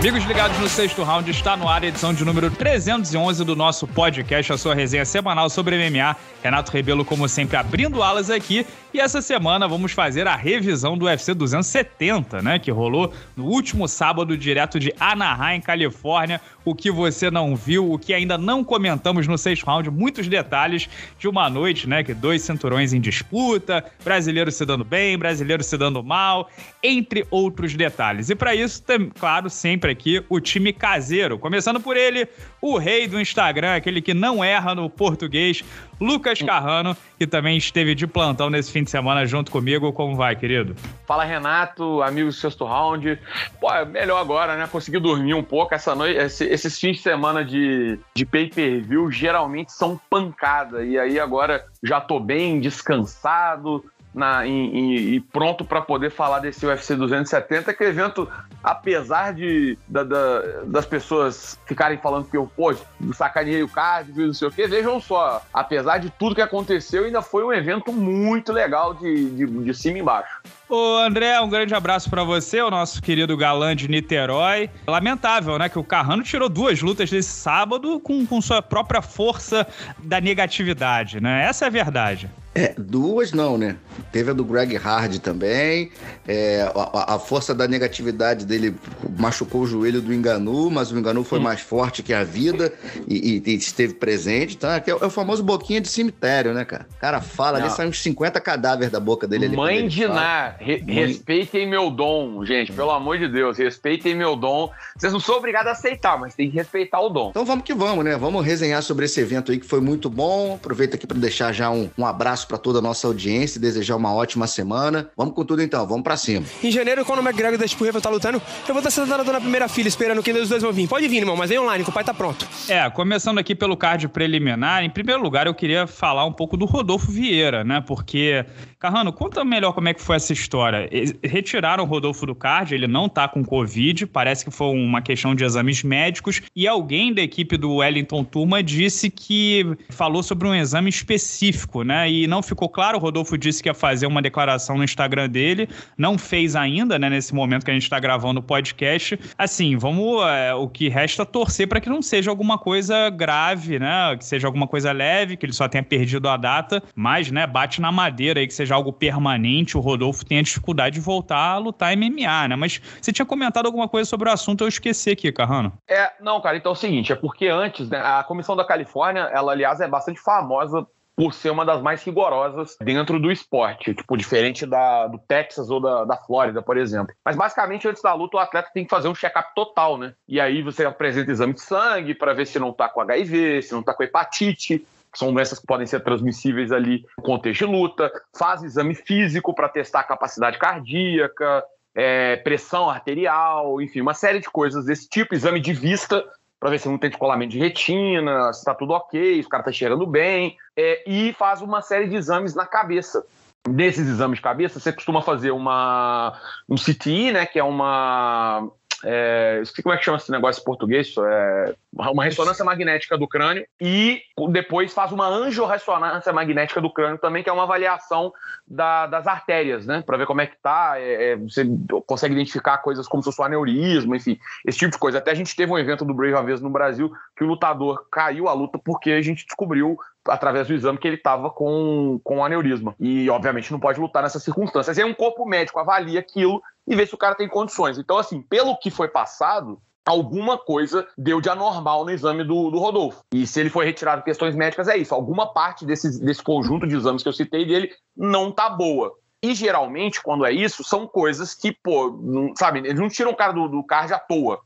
Amigos ligados no sexto round, está no ar a edição de número 311 do nosso podcast, a sua resenha semanal sobre MMA. Renato Rebelo, como sempre, abrindo alas aqui. E essa semana vamos fazer a revisão do UFC 270, né? Que rolou no último sábado, direto de Anaheim, Califórnia. O que você não viu, o que ainda não comentamos no sexto round, muitos detalhes de uma noite, né? Que dois cinturões em disputa, brasileiro se dando bem, brasileiro se dando mal, entre outros detalhes. E para isso, claro, sempre aqui o time caseiro. Começando por ele, o rei do Instagram, aquele que não erra no português, Lucas hum. Carrano, que também esteve de plantão nesse fim de semana junto comigo. Como vai, querido? Fala, Renato, amigo do sexto round. Pô, é melhor agora, né? Consegui dormir um pouco essa noite. Esse, esses fins de semana de, de pay-per-view geralmente são pancada. E aí agora já tô bem descansado, na, em, em, pronto para poder falar desse UFC 270, que é evento, apesar de da, da, das pessoas ficarem falando que eu, pô, sacaneei o card, não sei o quê, vejam só, apesar de tudo que aconteceu, ainda foi um evento muito legal de, de, de cima e embaixo. Ô, André, um grande abraço para você, o nosso querido galã de Niterói. Lamentável, né, que o Carrano tirou duas lutas desse sábado com, com sua própria força da negatividade, né? Essa é a verdade. É, duas não, né? Teve a do Greg Hard também. É, a, a, força da negatividade dele machucou o joelho do Enganu, mas o Enganu foi mais forte que a vida e, e, e esteve presente, tá? É, é, o famoso boquinha de cemitério, né, cara? O cara fala não. ali, saem uns 50 cadáveres da boca dele ali. Mãe de Ná, re Mãe... respeitem meu dom, gente. Pelo amor de Deus, respeitem meu dom. Vocês não são obrigados a aceitar, mas tem que respeitar o dom. Então vamos que vamos, né? Vamos resenhar sobre esse evento aí que foi muito bom. Aproveita aqui para deixar já um, um abraço abraço para toda a nossa audiência e desejar uma ótima semana. Vamos com tudo então, vamos para cima. Em janeiro, quando o McGregor da Spurrier tá lutando, eu vou estar tá sentado na primeira fila esperando que os dois vão vir. Pode vir, irmão, mas vem online, que o pai tá pronto. É, começando aqui pelo card preliminar, em primeiro lugar eu queria falar um pouco do Rodolfo Vieira, né? Porque Carrano, conta melhor como é que foi essa história. Retiraram o Rodolfo do card, ele não tá com Covid, parece que foi uma questão de exames médicos, e alguém da equipe do Wellington Turma disse que falou sobre um exame específico, né? E não ficou claro, o Rodolfo disse que ia fazer uma declaração no Instagram dele, não fez ainda, né, nesse momento que a gente está gravando o podcast. Assim, vamos, é, o que resta torcer para que não seja alguma coisa grave, né? Que seja alguma coisa leve, que ele só tenha perdido a data, mas, né, bate na madeira aí que seja seja algo permanente, o Rodolfo tenha dificuldade de voltar a lutar MMA, né? Mas você tinha comentado alguma coisa sobre o assunto, eu esqueci aqui, Carrano. É, não, cara, então é o seguinte, é porque antes, né, a Comissão da Califórnia, ela, aliás, é bastante famosa por ser uma das mais rigorosas dentro do esporte, tipo, diferente da, do Texas ou da, da Flórida, por exemplo. Mas basicamente, antes da luta, o atleta tem que fazer um check-up total, né? E aí você apresenta exame de sangue para ver se não tá com HIV, se não tá com hepatite, são doenças que podem ser transmissíveis ali no contexto de luta, faz exame físico para testar a capacidade cardíaca, é, pressão arterial, enfim, uma série de coisas desse tipo, exame de vista para ver se não tem descolamento de retina, se está tudo ok, se o cara está cheirando bem, é, e faz uma série de exames na cabeça. Nesses exames de cabeça, você costuma fazer uma, um CTI, né, que é uma é, esqueci como é que chama esse negócio em português, é uma ressonância magnética do crânio e depois faz uma angiorressonância magnética do crânio também, que é uma avaliação da, das artérias, né, para ver como é que tá, é, é, você consegue identificar coisas como se fosse um aneurisma, enfim, esse tipo de coisa. Até a gente teve um evento do Brave Aves no Brasil que o lutador caiu a luta porque a gente descobriu através do exame que ele estava com, com aneurisma. E, obviamente, não pode lutar nessas circunstâncias. E aí um corpo médico avalia aquilo e vê se o cara tem condições. Então, assim, pelo que foi passado, alguma coisa deu de anormal no exame do, do Rodolfo. E se ele foi retirado em questões médicas, é isso. Alguma parte desse, desse conjunto de exames que eu citei dele não tá boa. E geralmente, quando é isso, são coisas que, pô, não, sabe, eles não tiram o cara do, do card à toa.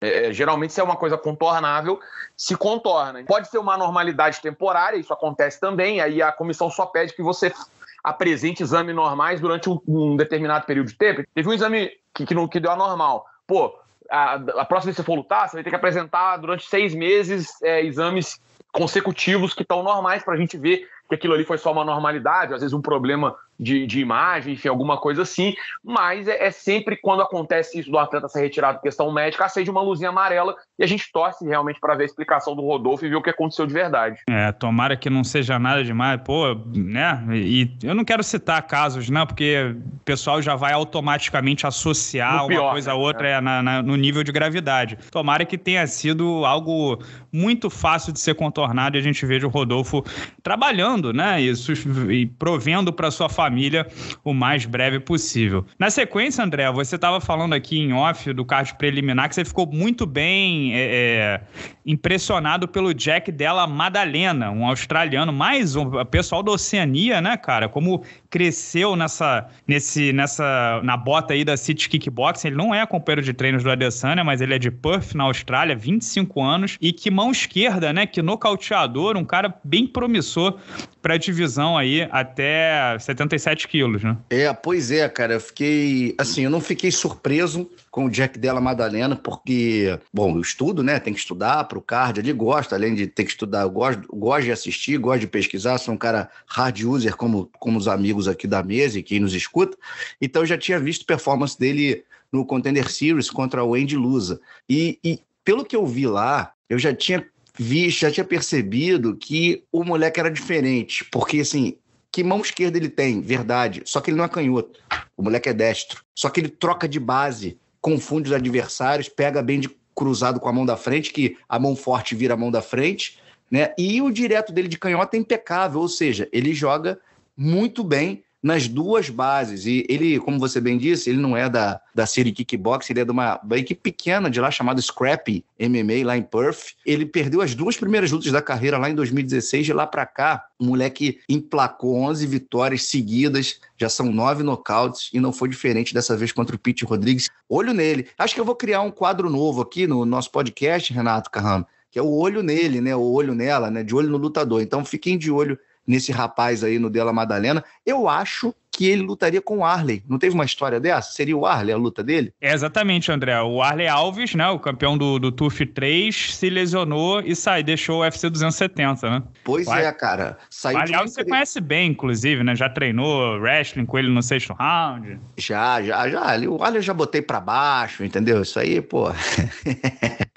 É, é, geralmente, se é uma coisa contornável, se contorna. Pode ser uma normalidade temporária, isso acontece também, aí a comissão só pede que você apresente exames normais durante um, um determinado período de tempo. Teve um exame que, que, não, que deu anormal. Pô, a, a, próxima vez que você for lutar, você vai ter que apresentar durante seis meses é, exames consecutivos que estão normais para a gente ver que aquilo ali foi só uma normalidade, às vezes um problema de, de imagem, enfim, alguma coisa assim. Mas é, é, sempre quando acontece isso do atleta ser retirado por questão médica, acende uma luzinha amarela e a gente torce realmente para ver a explicação do Rodolfo e ver o que aconteceu de verdade. É, tomara que não seja nada demais, pô, né? E eu não quero citar casos, né? Porque o pessoal já vai automaticamente associar pior, uma coisa a né? outra é. é. na, na, no nível de gravidade. Tomara que tenha sido algo muito fácil de ser contornado e a gente veja o Rodolfo trabalhando, né? E, e provendo para sua família família o mais breve possível. Na sequência, André, você estava falando aqui em off do card preliminar que você ficou muito bem é, é impressionado pelo Jack dela Madalena, um australiano, mais um pessoal da Oceania, né, cara? Como cresceu nessa, nesse, nessa, na bota aí da City Kickboxing. Ele não é companheiro de treinos do Adesanya, né, mas ele é de Perth, na Austrália, 25 anos. E que mão esquerda, né? Que nocauteador, um cara bem promissor para divisão aí até 77 quilos, né? É, pois é, cara. Eu fiquei, assim, eu não fiquei surpreso com o Jack Della Madalena, porque, bom, eu estudo, né? Tem que estudar para o card, ele gosta, além de ter que estudar, eu gosto, gosto de assistir, gosto de pesquisar, sou um cara hard user, como, como os amigos aqui da mesa e quem nos escuta. Então, eu já tinha visto performance dele no Contender Series contra o Andy Lusa. E, e pelo que eu vi lá, eu já tinha visto, já tinha percebido que o moleque era diferente, porque assim, que mão esquerda ele tem, verdade, só que ele não é canhoto. O moleque é destro. Só que ele troca de base confunde os adversários, pega bem de cruzado com a mão da frente, que a mão forte vira a mão da frente, né? E o direto dele de canhota é impecável, ou seja, ele joga muito bem nas duas bases. E ele, como você bem disse, ele não é da, da série Kickbox, ele é de uma, uma equipe pequena de lá chamada Scrappy MMA, lá em Perth. Ele perdeu as duas primeiras lutas da carreira lá em 2016, de lá para cá, o moleque emplacou 11 vitórias seguidas, já são nove nocautes e não foi diferente dessa vez contra o Pete Rodrigues. Olho nele. Acho que eu vou criar um quadro novo aqui no nosso podcast, Renato Carrano que é o olho nele, né? O olho nela, né? De olho no lutador. Então fiquem de olho nesse rapaz aí no Della Madalena, eu acho que ele lutaria com o Arley. Não teve uma história dessa? Seria o Arley a luta dele? É, exatamente, André. O Arley Alves, né, o campeão do, do TUF 3, se lesionou e sai, deixou o UFC 270, né? Pois Vai. é, cara. Saiu o Arley Alves você conhece bem, inclusive, né? Já treinou wrestling com ele no sexto round. Já, já, já. O Arley eu já botei pra baixo, entendeu? Isso aí, pô...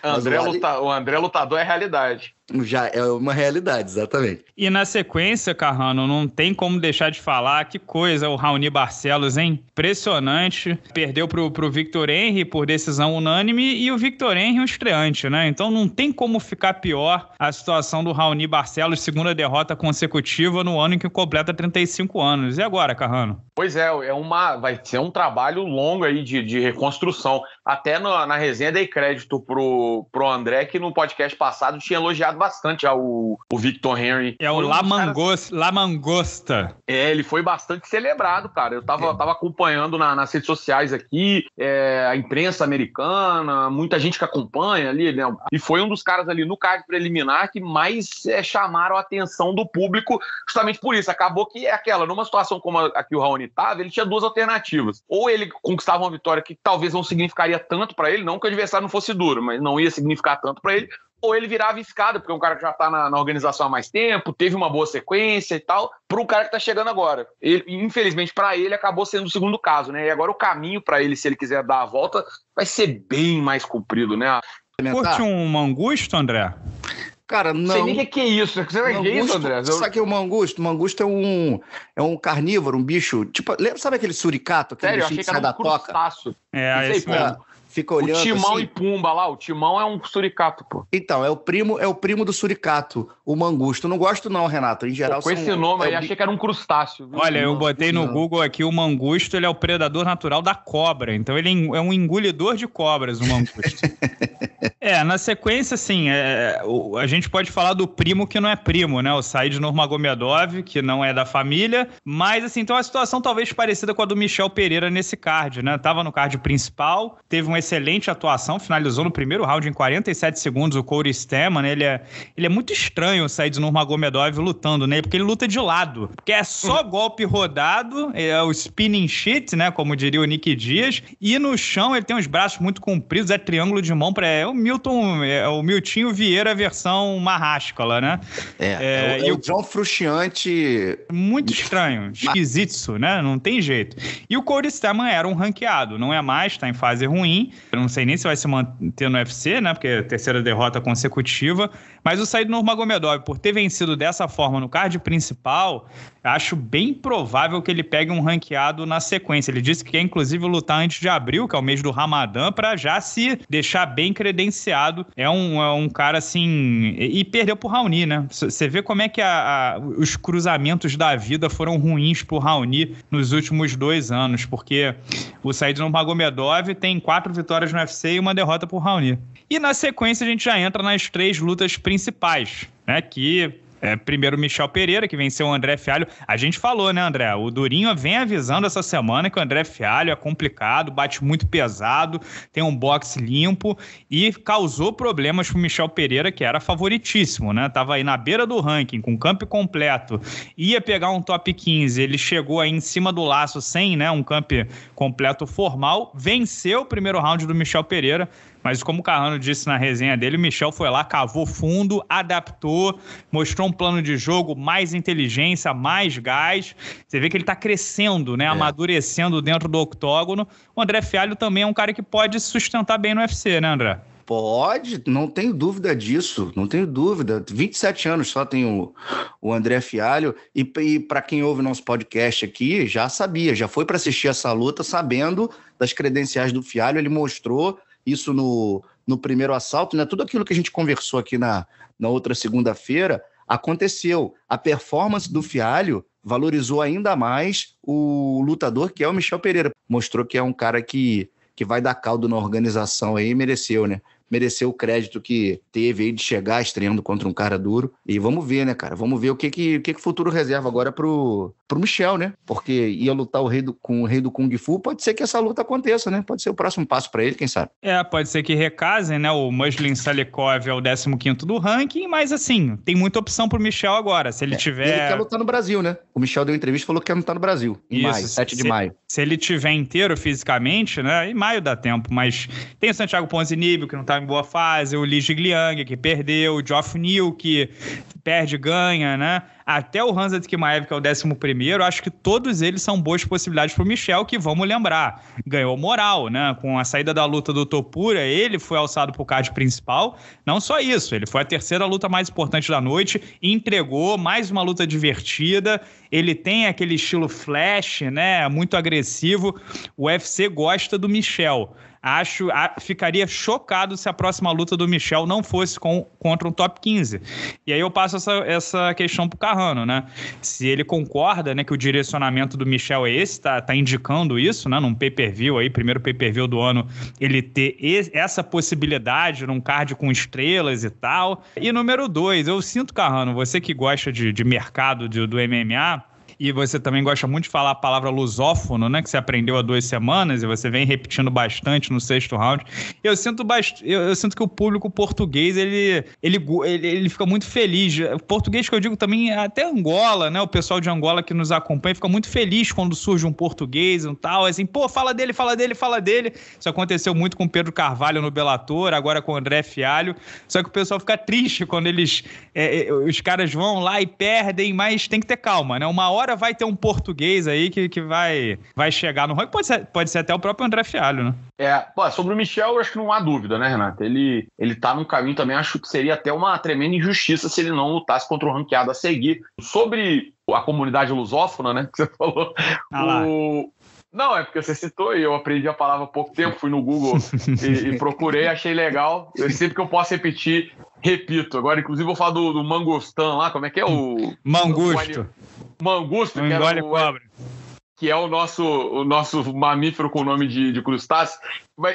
André vale... luta... O André lutador é realidade. Já é uma realidade, exatamente. E na sequência, Carrano, não tem como deixar de falar que coisa o Raoni Barcelos, hein? Impressionante. Perdeu pro, pro Victor Henry por decisão unânime e o Victor Henry um estreante, né? Então não tem como ficar pior a situação do Raoni Barcelos, segunda derrota consecutiva no ano em que completa 35 anos. E agora, Carrano? Pois é, é uma, vai ser um trabalho longo aí de, de reconstrução. Até na, na resenha dei crédito pro, pro André, que no podcast passado tinha elogiado bastante o, o Victor Henry. É o Lamangos, cara... Lamangosta. É, ele foi bastante celebrado, cara. Eu tava, é. tava acompanhando na, nas redes sociais aqui, é, a imprensa americana, muita gente que acompanha ali, né? E foi um dos caras ali no card preliminar que mais é, chamaram a atenção do público, justamente por isso. Acabou que é aquela, numa situação como a, a que o Raoni tava, ele tinha duas alternativas. Ou ele conquistava uma vitória que talvez não significaria significaria tanto para ele, não que o adversário não fosse duro, mas não ia significar tanto para ele, ou ele virava escada, porque é um cara que já está na, na, organização há mais tempo, teve uma boa sequência e tal, para o cara que está chegando agora. Ele, infelizmente, para ele, acabou sendo o segundo caso, né? E agora o caminho para ele, se ele quiser dar a volta, vai ser bem mais comprido, né? Curte um mangusto, André? Cara, não. Sei nem o que, que é isso. Você vai que é isso, André? Eu... Sabe o que é o mangusto? O mangusto é um, é um carnívoro, um bicho. Tipo, lembra, sabe aquele suricato? Aquele Sério, achei que, que sai da um toca? É, aí, isso aí, fica olhando. O Timão assim. e Pumba lá, o Timão é um suricato, pô. Então, é o primo, é o primo do suricato, o mangusto. Não gosto não, Renato, em geral... Pô, com esse nome é aí, o... achei que era um crustáceo. Viu? Olha, eu botei no Google aqui, o mangusto, ele é o predador natural da cobra. Então, ele é um engolidor de cobras, o mangusto. É, na sequência, assim, é, o, a gente pode falar do primo que não é primo, né? O Said Nurmagomedov, que não é da família. Mas, assim, então a situação talvez parecida com a do Michel Pereira nesse card, né? Tava no card principal, teve uma excelente atuação, finalizou no primeiro round em 47 segundos o Corey Stemman. Né? Ele é, ele é muito estranho o Said Nurmagomedov lutando, né? Porque ele luta de lado. Porque é só uhum. golpe rodado, é o spinning shit, né? Como diria o Nick Dias. E no chão ele tem os braços muito compridos, é triângulo de mão para... É um Milton, é o Miltinho Vieira versão marrascola, né? É, é, é o, é o, John Muito estranho, esquisito, né? Não tem jeito. E o Cody Staman era um ranqueado, não é mais, tá em fase ruim. Eu não sei nem se vai se manter no UFC, né? Porque é a terceira derrota consecutiva. Mas o saído Nurmagomedov, por ter vencido dessa forma no card principal, acho bem provável que ele pegue um ranqueado na sequência. Ele disse que quer, inclusive, lutar antes de abril, que é o mês do Ramadã, para já se deixar bem credenciado. É um, é um cara, assim... E perdeu pro Raoni, né? Você vê como é que a, a, os cruzamentos da vida foram ruins pro Raoni nos últimos dois anos, porque o saído Nurmagomedov tem quatro vitórias no UFC e uma derrota pro Raoni. E na sequência a gente já entra nas três lutas principais principais, né? Que é, primeiro Michel Pereira, que venceu o André Fialho. A gente falou, né, André? O Durinho vem avisando essa semana que o André Fialho é complicado, bate muito pesado, tem um boxe limpo e causou problemas pro Michel Pereira, que era favoritíssimo, né? Tava aí na beira do ranking, com campo completo. Ia pegar um top 15, ele chegou aí em cima do laço sem, né, um campo completo formal, venceu o primeiro round do Michel Pereira, mas como o Carrano disse na resenha dele, o Michel foi lá, cavou fundo, adaptou, mostrou um plano de jogo, mais inteligência, mais gás. Você vê que ele está crescendo, né? É. Amadurecendo dentro do octógono. O André Fialho também é um cara que pode se sustentar bem no UFC, né, André? Pode, não tenho dúvida disso, não tenho dúvida. 27 anos só tem o, o André Fialho, e, e para quem ouve nosso podcast aqui, já sabia, já foi para assistir essa luta sabendo das credenciais do Fialho, ele mostrou isso no, no primeiro assalto, né? Tudo aquilo que a gente conversou aqui na, na outra segunda-feira aconteceu. A performance do Fialho valorizou ainda mais o lutador que é o Michel Pereira. Mostrou que é um cara que, que vai dar caldo na organização aí e mereceu, né? mereceu o crédito que teve aí de chegar estreando contra um cara duro. E vamos ver, né, cara? Vamos ver o que que, o que, que futuro reserva agora pro, pro Michel, né? Porque ia lutar o rei do, com o rei do Kung Fu, pode ser que essa luta aconteça, né? Pode ser o próximo passo para ele, quem sabe? É, pode ser que recasem, né? O Muslin Salikov é o 15 do ranking, mas assim, tem muita opção pro Michel agora. Se ele é, tiver. Ele quer lutar no Brasil, né? O Michel deu entrevista e falou que quer lutar no Brasil, em Isso, maio, 7 se, de maio. Se ele tiver inteiro fisicamente, né? Em maio dá tempo, mas tem o Santiago Ponzinibio, que não tá Tá em boa fase, o Li Jigliang, que perdeu, o Geoff Neal, que perde ganha, né? Até o Hansa Tkmaev, que é o décimo primeiro acho que todos eles são boas possibilidades para o Michel, que vamos lembrar, ganhou moral, né? Com a saída da luta do Topura, ele foi alçado para o card principal. Não só isso, ele foi a terceira luta mais importante da noite, entregou mais uma luta divertida. Ele tem aquele estilo flash, né? Muito agressivo. O UFC gosta do Michel. Acho, a, ficaria chocado se a próxima luta do Michel não fosse com, contra um top 15. E aí eu passo essa, essa questão pro Carrano, né? Se ele concorda, né, que o direcionamento do Michel é esse, tá, tá indicando isso, né, num pay-per-view aí, primeiro pay-per-view do ano, ele ter essa possibilidade num card com estrelas e tal. E número dois, eu sinto, Carrano, você que gosta de, de mercado de, do MMA, e você também gosta muito de falar a palavra lusófono, né? Que você aprendeu há duas semanas e você vem repetindo bastante no sexto round. Eu sinto bast... eu, eu sinto que o público português ele, ele, ele, ele fica muito feliz. O português que eu digo também é até Angola, né? O pessoal de Angola que nos acompanha fica muito feliz quando surge um português, um tal, assim, pô, fala dele, fala dele, fala dele. Isso aconteceu muito com Pedro Carvalho no Belator, agora com André Fialho. Só que o pessoal fica triste quando eles é, é, os caras vão lá e perdem, mas tem que ter calma, né? Uma hora hora vai ter um português aí que, que vai, vai chegar no ranking. Pode ser, pode ser até o próprio André Fialho, né? É, pô, sobre o Michel, eu acho que não há dúvida, né, Renato? Ele, ele tá num caminho também, acho que seria até uma tremenda injustiça se ele não lutasse contra o ranqueado a seguir. Sobre a comunidade lusófona, né, que você falou, ah o, não, é porque você citou e eu aprendi a palavra há pouco tempo, fui no Google e, e, procurei, achei legal. Eu, sempre que eu posso repetir, repito. Agora, inclusive, vou falar do, do mangostão lá, como é que é o. Mangusto. O, o, Mangusto, que, é era o, cobra. que é o nosso, o nosso mamífero com o nome de, de crustáceo.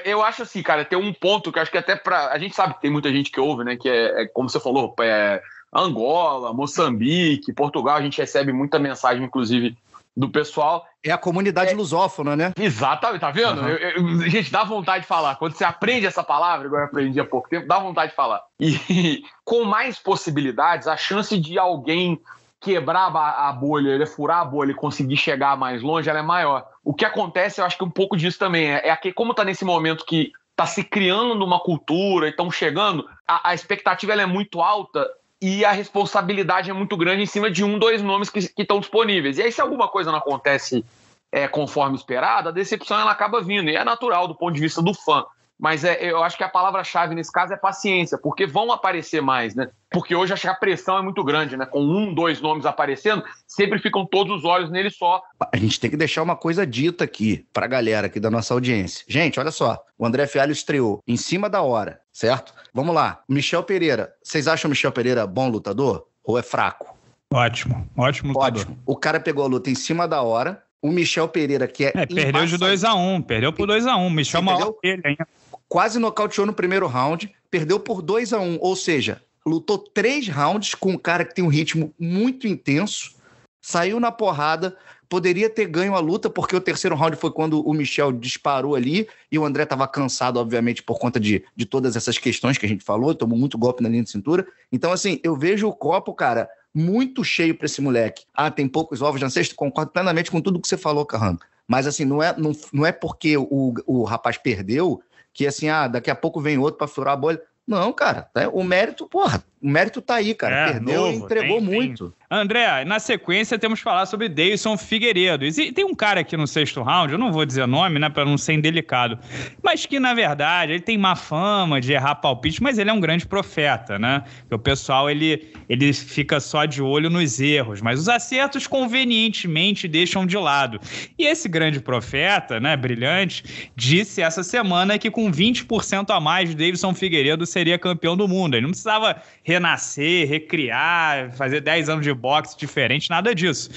eu acho assim, cara, tem um ponto que acho que até para A gente sabe que tem muita gente que ouve, né? Que é, é como você falou, é Angola, Moçambique, Portugal, a gente recebe muita mensagem, inclusive, do pessoal. É a comunidade é... lusófona, né? Exatamente, tá vendo? Uhum. Eu, eu, gente, dá vontade de falar. Quando você aprende essa palavra, agora eu aprendi há pouco tempo, dá vontade de falar. E com mais possibilidades, a chance de alguém quebrar a bolha, ele furar a bolha e conseguir chegar mais longe, ela é maior. O que acontece, eu acho que um pouco disso também é, é que como está nesse momento que está se criando uma cultura e estão chegando, a, a expectativa é muito alta e a responsabilidade é muito grande em cima de um, dois nomes que estão disponíveis. E aí, se alguma coisa não acontece é, conforme esperado, a decepção ela acaba vindo, e é natural do ponto de vista do fã mas é, eu acho que a palavra-chave nesse caso é paciência, porque vão aparecer mais, né? Porque hoje acho que a pressão é muito grande, né? Com um, dois nomes aparecendo, sempre ficam todos os olhos nele só. A gente tem que deixar uma coisa dita aqui para a galera aqui da nossa audiência. Gente, olha só, o André Fialho estreou em cima da hora, certo? Vamos lá, Michel Pereira. Vocês acham o Michel Pereira bom lutador ou é fraco? Ótimo, ótimo lutador. Ótimo. O cara pegou a luta em cima da hora, o Michel Pereira, que é. é perdeu de 2x1, um, perdeu por 2x1. Um. Michel é maior que ele ainda quase nocauteou no primeiro round, perdeu por 2 a 1 um, ou seja, lutou três rounds com um cara que tem um ritmo muito intenso, saiu na porrada, poderia ter ganho a luta, porque o terceiro round foi quando o Michel disparou ali e o André estava cansado, obviamente, por conta de, de todas essas questões que a gente falou, tomou muito golpe na linha de cintura. Então, assim, eu vejo o copo, cara, muito cheio para esse moleque. Ah, tem poucos ovos na sexta? Concordo plenamente com tudo que você falou, Carrano. Mas, assim, não é, não, não é porque o, o rapaz perdeu que assim, ah, daqui a pouco vem outro para furar a bolha. Não, cara, tá, o mérito, porra, o mérito tá aí, cara. É, Perdeu novo, e entregou tem, muito. Tem. André, na sequência temos que falar sobre Deison Figueiredo. E tem um cara aqui no sexto round, eu não vou dizer nome, né, para não ser indelicado, mas que na verdade ele tem má fama de errar palpite, mas ele é um grande profeta, né? o pessoal ele, ele fica só de olho nos erros, mas os acertos convenientemente deixam de lado. E esse grande profeta, né, brilhante, disse essa semana que com 20% a mais Davidson Figueiredo seria campeão do mundo. Ele não precisava renascer, recriar, fazer 10 anos de boxe diferente, nada disso.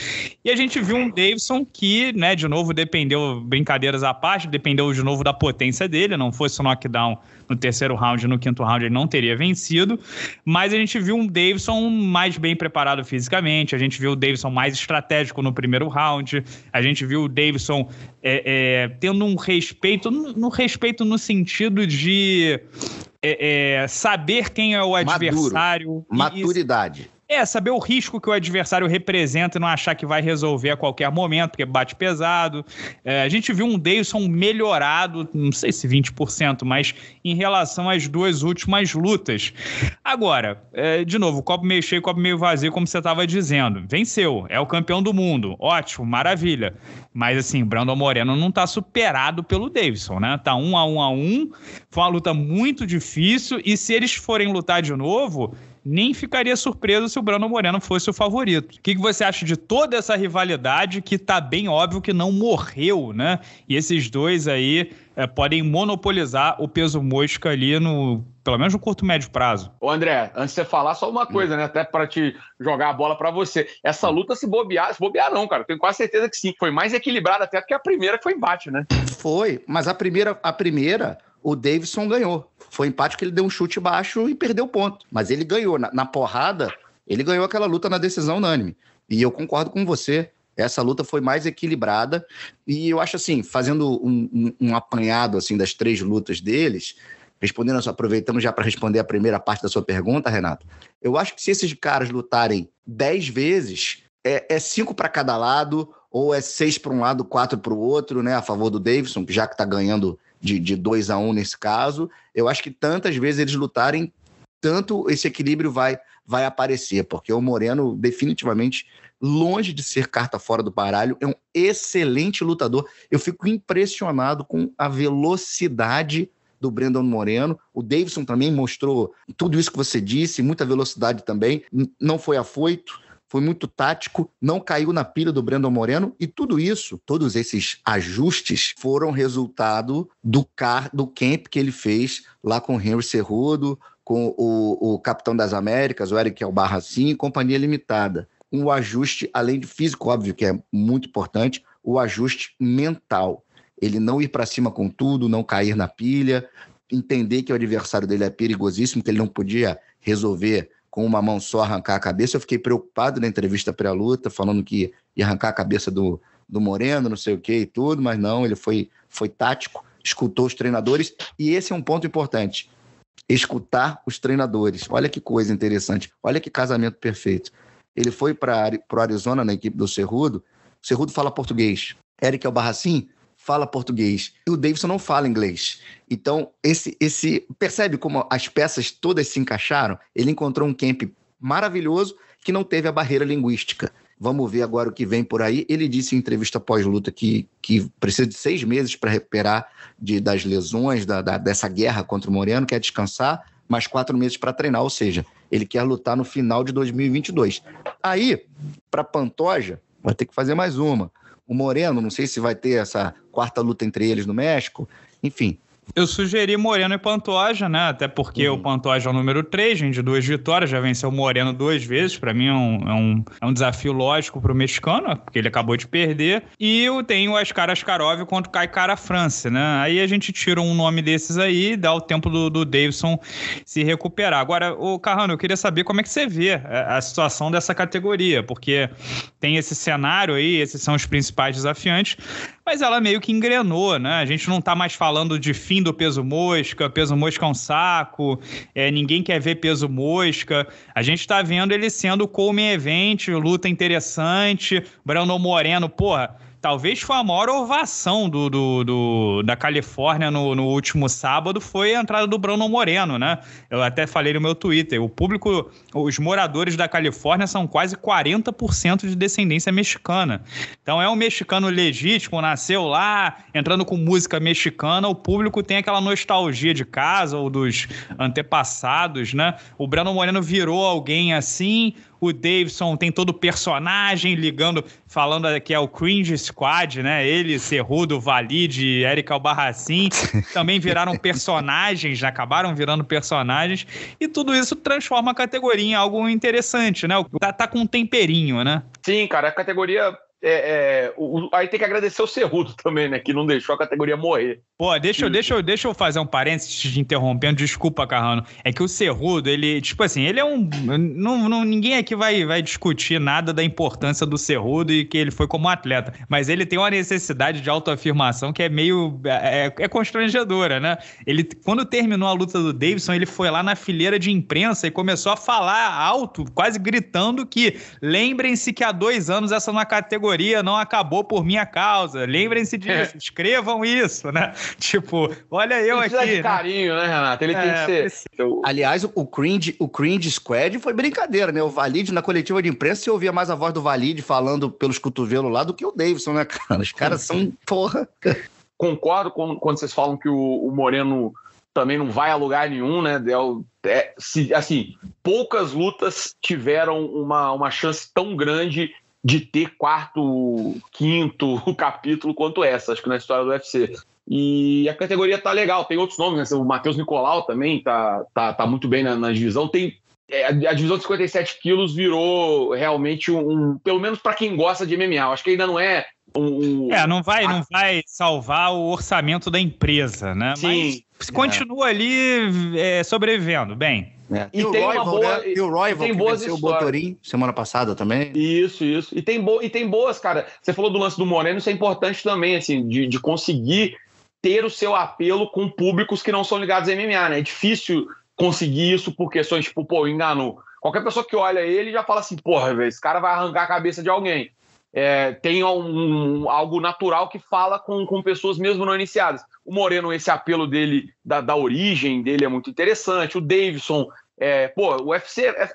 E a gente viu um Davidson que, né, de novo dependeu, brincadeiras à parte, dependeu de novo da potência dele, não fosse o knockdown no terceiro round, no quinto round ele não teria vencido, mas a gente viu um Davidson mais bem preparado fisicamente, a gente viu o Davidson mais estratégico no primeiro round, a gente viu o Davidson é, é, tendo um respeito, no respeito no sentido de é, é saber quem é o adversário. Maduro. Maturidade. É, saber o risco que o adversário representa e não achar que vai resolver a qualquer momento, porque bate pesado. É, a gente viu um Deilson melhorado, não sei se 20%, mas em relação às duas últimas lutas. Agora, é, de novo, copo meio cheio, copo meio vazio, como você estava dizendo. Venceu, é o campeão do mundo. Ótimo, maravilha. Mas assim, Brandon Moreno não está superado pelo Davidson, né? Tá um a um a um. Foi uma luta muito difícil. E se eles forem lutar de novo, nem ficaria surpreso se o Bruno Moreno fosse o favorito. O que, você acha de toda essa rivalidade que tá bem óbvio que não morreu, né? E esses dois aí é, podem monopolizar o peso mosca ali no, pelo menos no curto médio prazo. Ô André, antes de você falar, só uma coisa, né? Até para te jogar a bola para você. Essa luta se bobear, se bobear não, cara. Tenho quase certeza que sim. Foi mais equilibrada até do que a primeira que foi embate, né? Foi, mas a primeira, a primeira, o Davidson ganhou. Foi um empate que ele deu um chute baixo e perdeu o ponto. Mas ele ganhou. Na, na porrada, ele ganhou aquela luta na decisão unânime. E eu concordo com você. Essa luta foi mais equilibrada. E eu acho assim, fazendo um, um, um apanhado assim das três lutas deles, respondendo, aproveitando já para responder a primeira parte da sua pergunta, Renato, eu acho que se esses caras lutarem dez vezes, é, é cinco para cada lado, ou é seis para um lado, quatro para o outro, né? A favor do Davidson, que já que está ganhando de, de 2 a 1 um nesse caso. Eu acho que tantas vezes eles lutarem, tanto esse equilíbrio vai, vai aparecer, porque o Moreno, definitivamente, longe de ser carta fora do baralho, é um excelente lutador. Eu fico impressionado com a velocidade do Brandon Moreno. O Davidson também mostrou tudo isso que você disse, muita velocidade também, não foi afoito foi muito tático, não caiu na pilha do Brandon Moreno e tudo isso, todos esses ajustes foram resultado do car do camp que ele fez lá com o Henry Cerrudo, com o, o Capitão das Américas, o Eric Albarra Sim, Companhia Limitada. Um ajuste, além de físico, óbvio que é muito importante, o ajuste mental. Ele não ir para cima com tudo, não cair na pilha, entender que o adversário dele é perigosíssimo, que ele não podia resolver com uma mão só arrancar a cabeça. Eu fiquei preocupado na entrevista pré-luta, falando que ia arrancar a cabeça do, do Moreno, não sei o que e tudo, mas não, ele foi, foi tático, escutou os treinadores, e esse é um ponto importante. Escutar os treinadores. Olha que coisa interessante, olha que casamento perfeito. Ele foi para o Arizona na equipe do Cerrudo, o Cerrudo fala português. Eric Albarracin fala português e o Davidson não fala inglês. Então, esse, esse percebe como as peças todas se encaixaram? Ele encontrou um camp maravilhoso que não teve a barreira linguística. Vamos ver agora o que vem por aí. Ele disse em entrevista pós-luta que, que precisa de seis meses para recuperar de, das lesões, da, da, dessa guerra contra o Moreno, quer descansar, mais quatro meses para treinar, ou seja, ele quer lutar no final de 2022. Aí, para Pantoja, vai ter que fazer mais uma o Moreno, não sei se vai ter essa quarta luta entre eles no México. Enfim, eu sugeri Moreno e Pantoja, né? Até porque uhum. o Pantoja é o número 3, gente, de duas vitórias, já venceu o Moreno duas vezes. Para mim é um, é um, é, um, desafio lógico pro mexicano, porque ele acabou de perder. E eu tenho o Ascar Askarov contra o Kaikara France, né? Aí a gente tira um nome desses aí, dá o tempo do, do Davidson se recuperar. Agora, o Carrano, eu queria saber como é que você vê a, a situação dessa categoria, porque tem esse cenário aí, esses são os principais desafiantes, mas ela meio que engrenou, né? A gente não tá mais falando de fim do peso mosca, peso mosca é um saco, é, ninguém quer ver peso mosca. A gente está vendo ele sendo o Colman Event, luta interessante. Brandon Moreno, porra, talvez foi a maior ovação do, do, do da Califórnia no, no, último sábado foi a entrada do Bruno Moreno, né? Eu até falei no meu Twitter, o público, os moradores da Califórnia são quase 40% de descendência mexicana. Então é um mexicano legítimo, nasceu lá, entrando com música mexicana, o público tem aquela nostalgia de casa ou dos antepassados, né? O Bruno Moreno virou alguém assim, o Davidson tem todo o personagem ligando, falando que é o Cringe Squad, né? Ele, Cerrudo, Valide, Eric Albarracin, também viraram personagens, já né? acabaram virando personagens. E tudo isso transforma a categoria em algo interessante, né? Tá, tá com um temperinho, né? Sim, cara, a categoria é, é, o, aí tem que agradecer o Cerrudo também, né? Que não deixou a categoria morrer. Pô, deixa, eu, deixa, eu, deixa eu fazer um parênteses te interrompendo. Desculpa, Carrano. É que o Cerrudo, ele, tipo assim, ele é um. Não, não, ninguém aqui vai, vai discutir nada da importância do Cerrudo e que ele foi como atleta. Mas ele tem uma necessidade de autoafirmação que é meio. É, é, é constrangedora, né? Ele, quando terminou a luta do Davidson, ele foi lá na fileira de imprensa e começou a falar alto, quase gritando que lembrem-se que há dois anos essa na categoria categoria não acabou por minha causa. Lembrem-se é. disso, é. escrevam isso, né? Tipo, olha eu Precisa aqui. De né? carinho, né, Renato? Ele é, tem que ser. Aliás, o cringe, o cringe squad foi brincadeira, né? O Valide na coletiva de imprensa, se ouvia mais a voz do Valide falando pelos cotovelos lá do que o Davidson, né, cara? Os caras são porra. Concordo com, quando vocês falam que o, o Moreno também não vai a lugar nenhum, né? É, é se, assim, poucas lutas tiveram uma, uma chance tão grande de ter quarto, quinto capítulo quanto essa, acho que na história do UFC. E a categoria tá legal, tem outros nomes, né? O Matheus Nicolau também tá, tá, tá muito bem na, na divisão. Tem, é, a divisão de 57 quilos virou realmente um, um pelo menos para quem gosta de MMA. acho que ainda não é um, um... É, não vai, não vai salvar o orçamento da empresa, né? Sim. Mas é. continua ali é, sobrevivendo bem. É. E, e, tem Royval, boa, né? e, o Royval, tem boas o Botorim semana passada também. Isso, isso. E tem, bo, e tem boas, cara. Você falou do lance do Moreno, isso é importante também, assim, de, de conseguir ter o seu apelo com públicos que não são ligados a MMA, né? É difícil conseguir isso por questões tipo, pô, enganou. Qualquer pessoa que olha ele já fala assim, porra, esse cara vai arrancar a cabeça de alguém é, tem um, algo natural que fala com, com pessoas mesmo não iniciadas. O Moreno, esse apelo dele, da, da origem dele é muito interessante. O Davidson, é, pô, o UFC é,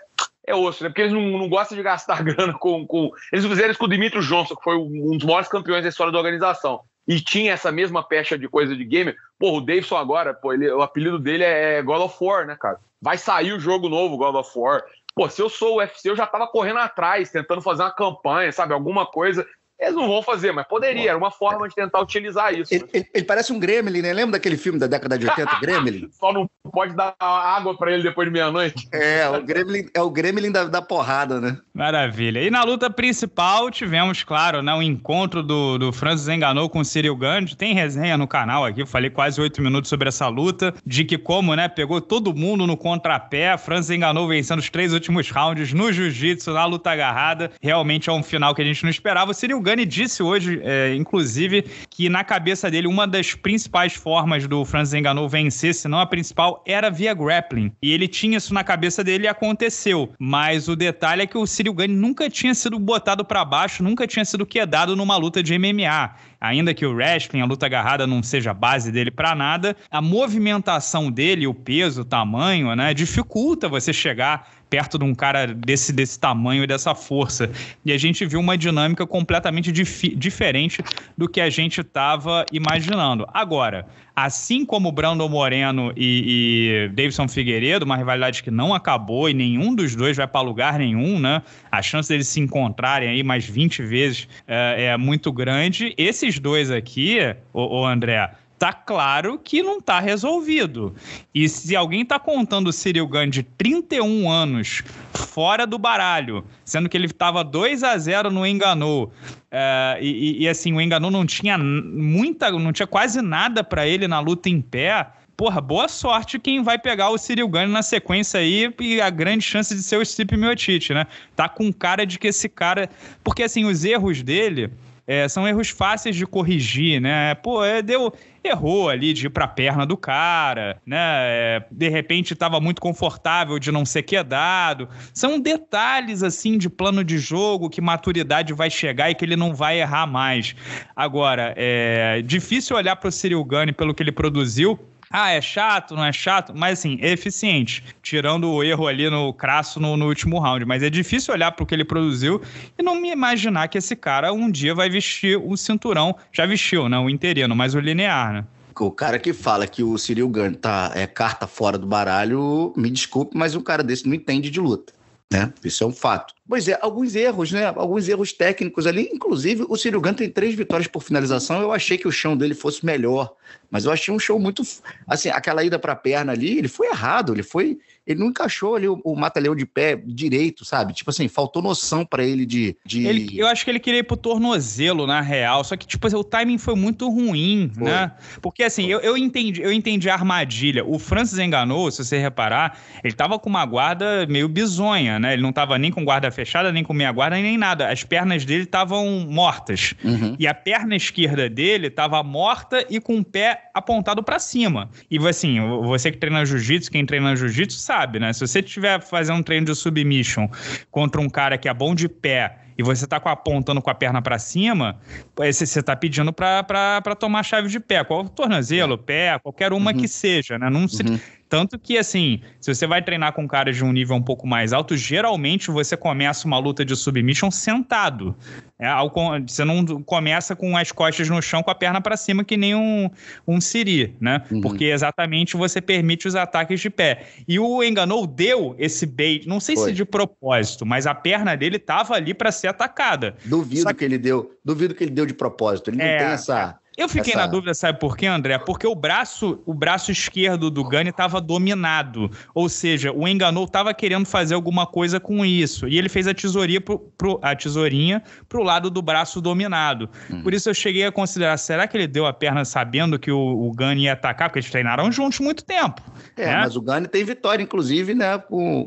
é osso, né? Porque eles não, não gostam de gastar grana com, com. Eles fizeram isso com o Dimitro Johnson, que foi um dos maiores campeões da história da organização. E tinha essa mesma pecha de coisa de gamer. Pô, o Davidson agora, pô, ele, o apelido dele é, é God of War, né, cara? Vai sair o jogo novo, God of War. Pô, se eu sou o UFC, eu já tava correndo atrás, tentando fazer uma campanha, sabe? Alguma coisa eles não vão fazer, mas poderia, era uma forma de tentar utilizar isso. Ele, ele, ele parece um Gremlin, né? Lembra daquele filme da década de 80, Gremlin? Só não pode dar água para ele depois de meia-noite. É, é, o Gremlin, é o Gremlin da, da, porrada, né? Maravilha. E na luta principal tivemos, claro, né, o um encontro do, do Francis Enganou com o Cyril Gandhi. Tem resenha no canal aqui, eu falei quase oito minutos sobre essa luta, de que como, né, pegou todo mundo no contrapé, Francis Enganou vencendo os três últimos rounds no jiu-jitsu, na luta agarrada. Realmente é um final que a gente não esperava. O Cyril Gani disse hoje, é, inclusive, que na cabeça dele uma das principais formas do Francis Ngannou vencer, se não a principal, era via grappling. E ele tinha isso na cabeça dele e aconteceu. Mas o detalhe é que o Ciro Gani nunca tinha sido botado para baixo, nunca tinha sido quedado numa luta de MMA. Ainda que o wrestling, a luta agarrada, não seja a base dele para nada, a movimentação dele, o peso, o tamanho, né, dificulta você chegar perto de um cara desse, desse tamanho e dessa força. E a gente viu uma dinâmica completamente dif diferente do que a gente estava imaginando. Agora, assim como Brandon Moreno e, e Davidson Figueiredo, uma rivalidade que não acabou e nenhum dos dois vai para lugar nenhum, né? A chance deles se encontrarem aí mais 20 vezes é, é muito grande. Esses dois aqui, o André, tá claro que não tá resolvido. E se alguém tá contando o Cyril Gunn de 31 anos fora do baralho, sendo que ele tava 2 a 0 no Enganou, é, e, e, assim, o Enganou não tinha muita, não tinha quase nada para ele na luta em pé, porra, boa sorte quem vai pegar o Cyril Gane na sequência aí e a grande chance de ser o Stipe Miotite, né? Tá com cara de que esse cara... Porque, assim, os erros dele é, são erros fáceis de corrigir, né? Pô, é, deu, errou ali de ir pra perna do cara, né? É, de repente estava muito confortável de não ser quedado. São detalhes assim de plano de jogo que maturidade vai chegar e que ele não vai errar mais. Agora, é difícil olhar para o Cyril pelo que ele produziu ah, é chato, não é chato, mas assim, é eficiente, tirando o erro ali no crasso no, no último round. Mas é difícil olhar para o que ele produziu e não me imaginar que esse cara um dia vai vestir o cinturão. Já vestiu, né? O interino, mas o linear, né? o cara que fala que o Cyril Gunn tá é carta fora do baralho, me desculpe, mas um cara desse não entende de luta. Né? Isso é um fato. Pois é, alguns erros, né? Alguns erros técnicos ali. Inclusive, o Ciro tem três vitórias por finalização. Eu achei que o chão dele fosse melhor, mas eu achei um show muito. Assim, aquela ida para a perna ali, ele foi errado, ele foi ele não encaixou ali o, o Mataleão de pé direito, sabe? Tipo assim, faltou noção para ele de. de... Ele, eu acho que ele queria ir pro tornozelo, na real. Só que, tipo, o timing foi muito ruim, foi. né? Porque assim, eu, eu, entendi, eu entendi a armadilha. O Francis enganou, se você reparar, ele tava com uma guarda meio bizonha, né? Ele não tava nem com guarda fechada, nem com meia guarda, nem nada. As pernas dele estavam mortas. Uhum. E a perna esquerda dele tava morta e com o pé apontado para cima. E assim, você que treina jiu-jitsu, quem treina jiu-jitsu, sabe sabe, né? Se você tiver fazendo um treino de submission contra um cara que é bom de pé e você tá com apontando com a perna para cima, você tá pedindo para tomar chave de pé, qual tornozelo, é. pé, qualquer uma uhum. que seja, né? Não se, uhum. Tanto que, assim, se você vai treinar com caras de um nível um pouco mais alto, geralmente você começa uma luta de submission sentado. É, ao, você não começa com as costas no chão, com a perna para cima, que nem um, um siri, né? Uhum. Porque exatamente você permite os ataques de pé. E o Enganou deu esse bait, não sei Foi. se de propósito, mas a perna dele tava ali para ser atacada. Duvido que... que... ele deu, duvido que ele deu de propósito. Ele não é... tem essa eu fiquei Essa... na dúvida, sabe por quê, André? Porque o braço, o braço esquerdo do Gani estava dominado. Ou seja, o Enganou estava querendo fazer alguma coisa com isso. E ele fez a, tesouria pro, pro, a tesourinha pro lado do braço dominado. Uhum. Por isso eu cheguei a considerar, será que ele deu a perna sabendo que o, o Gani ia atacar? Porque eles treinaram juntos muito tempo. É, né? mas o Gani tem vitória, inclusive, né,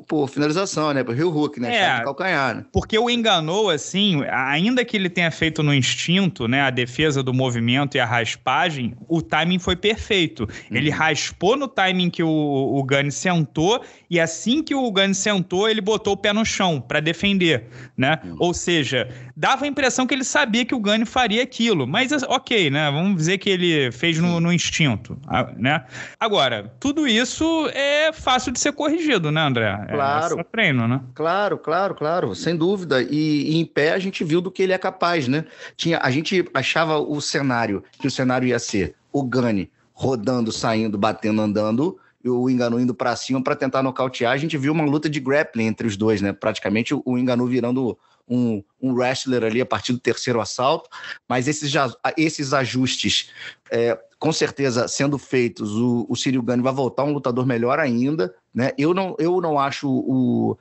por, finalização, né? Pro Rio Hulk, né? É, calcanhar, né? Porque o Enganou, assim, ainda que ele tenha feito no instinto, né, a defesa do movimento a raspagem, o timing foi perfeito. Uhum. Ele raspou no timing que o, o Gani sentou, e assim que o Gani sentou, ele botou o pé no chão para defender, né? Uhum. Ou seja, dava a impressão que ele sabia que o Gani faria aquilo, mas eh, ok, né? Vamos dizer que ele fez no, no instinto, né? Agora, tudo isso é fácil de ser corrigido, né, André? É claro. É treino, né? Claro, claro, claro, sem dúvida. E, e em pé a gente viu do que ele é capaz, né? Tinha, a gente achava o cenário que o cenário ia ser o Gani rodando, saindo, batendo, andando, e o Enganu indo para cima para tentar nocautear. A gente viu uma luta de grappling entre os dois, né? Praticamente o Enganu virando um, um, wrestler ali a partir do terceiro assalto, mas esses, já, esses ajustes, é, com certeza, sendo feitos, o, o Círio Gani vai voltar um lutador melhor ainda, né? Eu não, eu não acho o,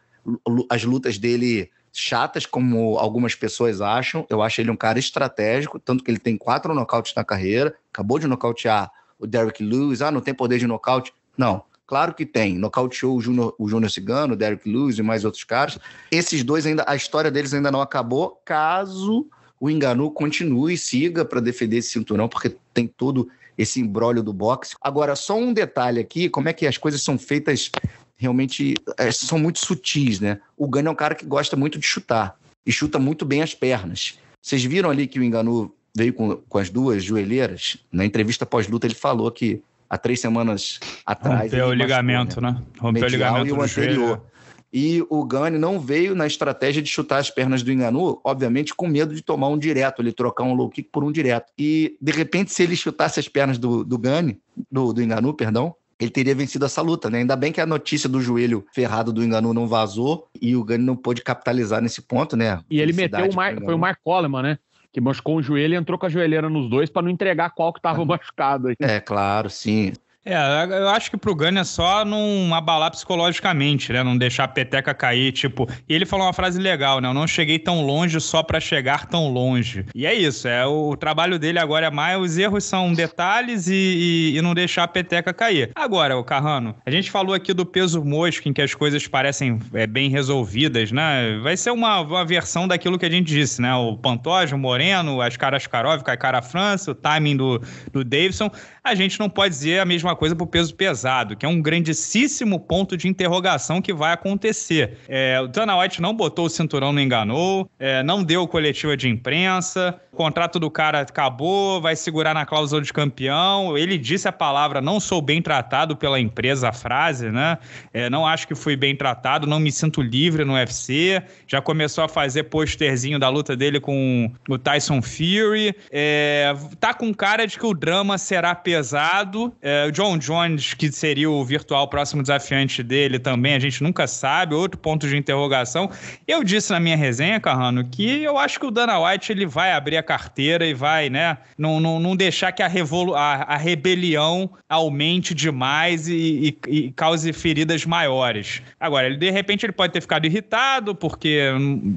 as lutas dele chatas, como algumas pessoas acham. Eu acho ele um cara estratégico, tanto que ele tem quatro nocautes na carreira, acabou de nocautear o Derrick Lewis. Ah, não tem poder de nocaute? Não. Claro que tem. Nocauteou o Júnior, o Cigano, o Derrick Lewis e mais outros caras. Esses dois ainda, a história deles ainda não acabou, caso o Enganu continue e siga para defender esse cinturão, porque tem todo esse embrólio do boxe. Agora, só um detalhe aqui, como é que as coisas são feitas realmente é, são muito sutis, né? O Gani é um cara que gosta muito de chutar e chuta muito bem as pernas. Vocês viram ali que o Enganu veio com, com as duas joelheiras? Na entrevista pós-luta, ele falou que há três semanas atrás. Rompeu o ligamento, né? né? Rompeu o ligamento e o anterior. E o Gane não veio na estratégia de chutar as pernas do Enganu, obviamente com medo de tomar um direto, ele trocar um low kick por um direto. E, de repente, se ele chutasse as pernas do, do Gane, do, do Enganu, perdão, ele teria vencido essa luta, né? Ainda bem que a notícia do joelho ferrado do Enganu não vazou e o Gani não pôde capitalizar nesse ponto, né? E ele meteu o Mar, foi o Mark Coleman, né? Que machucou o joelho e entrou com a joelheira nos dois para não entregar qual que estava machucado. Aí. É, claro, sim. É, eu acho que pro Gani é só não abalar psicologicamente, né? Não deixar a peteca cair, tipo... E ele falou uma frase legal, né? Eu não cheguei tão longe só para chegar tão longe. E é isso, é o trabalho dele agora é mais... Os erros são detalhes e, e, e não deixar a peteca cair. Agora, o Carrano, a gente falou aqui do peso mosca, em que as coisas parecem é, bem resolvidas, né? Vai ser uma, uma versão daquilo que a gente disse, né? O Pantoja, o Moreno, as caras Karov, a cara França, o timing do, do Davidson a gente não pode dizer a mesma coisa para o peso pesado, que é um grandíssimo ponto de interrogação que vai acontecer. É, o Dana White não botou o cinturão, não enganou, é, não deu coletiva de imprensa, o contrato do cara acabou, vai segurar na cláusula de campeão. Ele disse a palavra não sou bem tratado pela empresa, a frase, né? É, não acho que fui bem tratado, não me sinto livre no UFC. Já começou a fazer posterzinho da luta dele com o Tyson Fury. É, tá com cara de que o drama será pesado pesado. É, o John Jones, que seria o virtual próximo desafiante dele também, a gente nunca sabe. Outro ponto de interrogação. Eu disse na minha resenha, Carrano, que eu acho que o Dana White ele vai abrir a carteira e vai, né, não, não, não deixar que a, revolu a, a rebelião aumente demais e, e, e, cause feridas maiores. Agora, ele, de repente, ele pode ter ficado irritado, porque,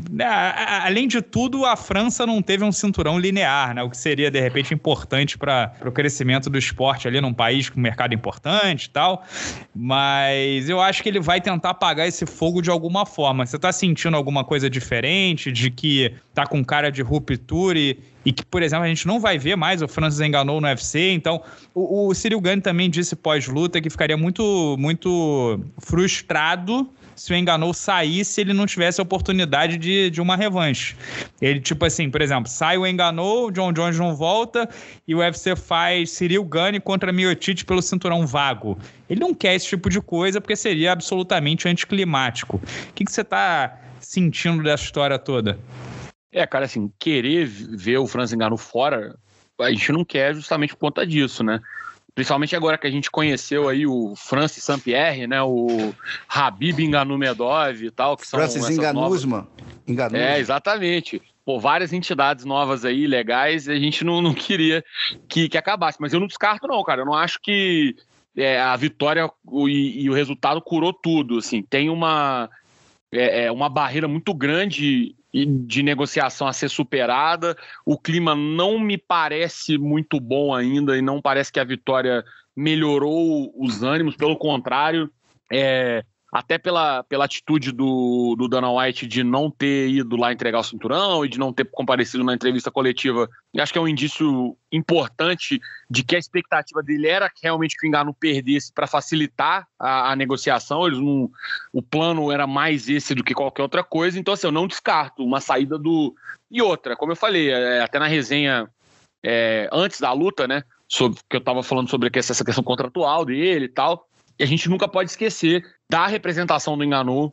né, além de tudo, a França não teve um cinturão linear, né, o que seria, de repente, importante para o crescimento dos esporte ali num país com mercado importante e tal. Mas eu acho que ele vai tentar apagar esse fogo de alguma forma. Você tá sentindo alguma coisa diferente de que tá com cara de ruptura e, e que, por exemplo, a gente não vai ver mais o Francis enganou no UFC. Então, o, o Cyril também disse pós-luta que ficaria muito, muito frustrado se o Enganou saísse, ele não tivesse a oportunidade de, de uma revanche. Ele, tipo assim, por exemplo, sai o Enganou, o John Jones não volta e o UFC faz Cyril Gane contra Miotite pelo cinturão vago. Ele não quer esse tipo de coisa porque seria absolutamente anticlimático. O que, você está sentindo dessa história toda? É, cara, assim, querer ver o Franz Enganou fora, a gente não quer justamente por conta disso, né? Principalmente agora que a gente conheceu aí o Francis Sampierre, né? O Habib Enganumedov e tal, que são Francis Enganusma. Enganusma. É, exatamente. Pô, várias entidades novas aí, legais, a gente não, não queria que, que acabasse. Mas eu não descarto, não, cara. Eu não acho que é, a vitória e, e, o resultado curou tudo. Assim, tem uma, é, é uma barreira muito grande de negociação a ser superada. O clima não me parece muito bom ainda e não parece que a vitória melhorou os ânimos, pelo contrário. É, até pela, pela atitude do, do Dana White de não ter ido lá entregar o cinturão e de não ter comparecido na entrevista coletiva, acho que é um indício importante de que a expectativa dele era realmente que o Engano perdesse para facilitar a, a, negociação. Eles não, o plano era mais esse do que qualquer outra coisa. Então, assim, eu não descarto uma saída do. E outra, como eu falei, é, até na resenha é, antes da luta, né? Sobre, que eu estava falando sobre essa questão contratual dele e tal e a gente nunca pode esquecer da representação do Enganu